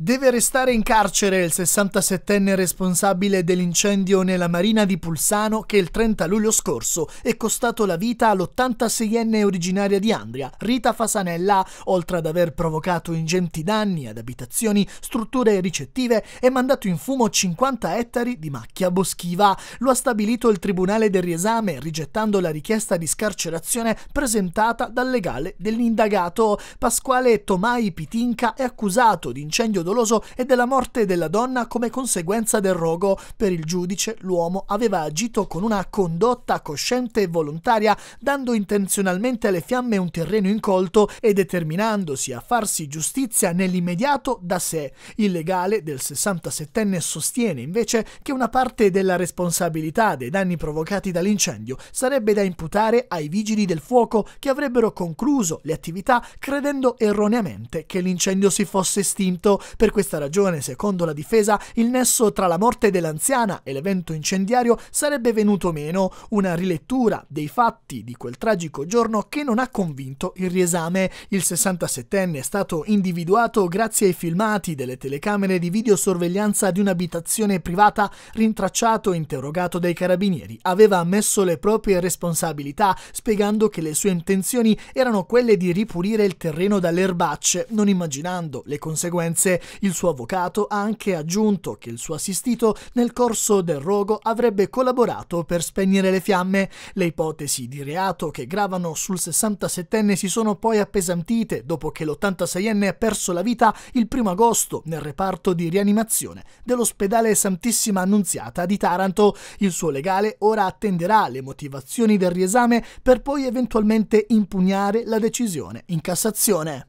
Deve restare in carcere il 67enne responsabile dell'incendio nella marina di Pulsano che il 30 luglio scorso è costato la vita all'86enne originaria di Andria, Rita Fasanella, oltre ad aver provocato ingenti danni ad abitazioni, strutture ricettive e mandato in fumo 50 ettari di macchia boschiva. Lo ha stabilito il Tribunale del Riesame rigettando la richiesta di scarcerazione presentata dal legale dell'indagato. Pasquale Tomai Pitinca è accusato di incendio doloso e della morte della donna come conseguenza del rogo. Per il giudice l'uomo aveva agito con una condotta cosciente e volontaria, dando intenzionalmente alle fiamme un terreno incolto e determinandosi a farsi giustizia nell'immediato da sé. Il legale del 67enne sostiene invece che una parte della responsabilità dei danni provocati dall'incendio sarebbe da imputare ai vigili del fuoco che avrebbero concluso le attività credendo erroneamente che l'incendio si fosse estinto. Per questa ragione, secondo la difesa, il nesso tra la morte dell'anziana e l'evento incendiario sarebbe venuto meno, una rilettura dei fatti di quel tragico giorno che non ha convinto il riesame. Il 67enne è stato individuato grazie ai filmati delle telecamere di videosorveglianza di un'abitazione privata, rintracciato e interrogato dai carabinieri. Aveva ammesso le proprie responsabilità, spiegando che le sue intenzioni erano quelle di ripulire il terreno dalle erbacce, non immaginando le conseguenze. Il suo avvocato ha anche aggiunto che il suo assistito nel corso del rogo avrebbe collaborato per spegnere le fiamme. Le ipotesi di reato che gravano sul 67enne si sono poi appesantite dopo che l'86enne ha perso la vita il 1 agosto nel reparto di rianimazione dell'ospedale Santissima Annunziata di Taranto. Il suo legale ora attenderà le motivazioni del riesame per poi eventualmente impugnare la decisione in Cassazione.